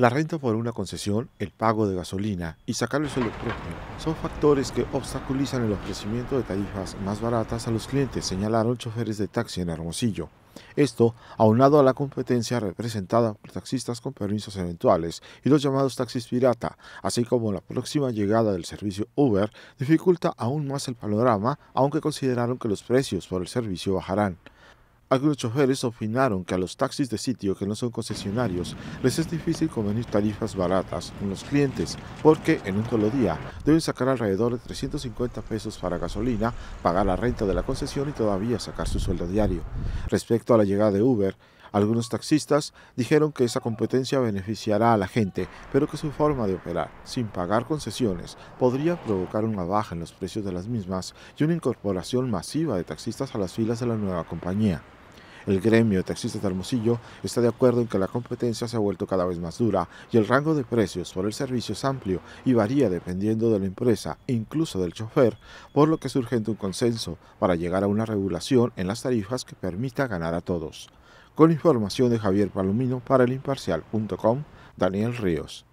La renta por una concesión, el pago de gasolina y sacar el suelo propio son factores que obstaculizan el ofrecimiento de tarifas más baratas a los clientes, señalaron choferes de taxi en Hermosillo. Esto aunado a la competencia representada por taxistas con permisos eventuales y los llamados taxis pirata, así como la próxima llegada del servicio Uber, dificulta aún más el panorama, aunque consideraron que los precios por el servicio bajarán. Algunos choferes opinaron que a los taxis de sitio que no son concesionarios les es difícil convenir tarifas baratas con los clientes porque en un solo día deben sacar alrededor de 350 pesos para gasolina, pagar la renta de la concesión y todavía sacar su sueldo diario. Respecto a la llegada de Uber, algunos taxistas dijeron que esa competencia beneficiará a la gente, pero que su forma de operar, sin pagar concesiones, podría provocar una baja en los precios de las mismas y una incorporación masiva de taxistas a las filas de la nueva compañía. El gremio de taxistas de Hermosillo está de acuerdo en que la competencia se ha vuelto cada vez más dura y el rango de precios por el servicio es amplio y varía dependiendo de la empresa, e incluso del chofer, por lo que es urgente un consenso para llegar a una regulación en las tarifas que permita ganar a todos. Con información de Javier Palomino para el imparcial.com, Daniel Ríos.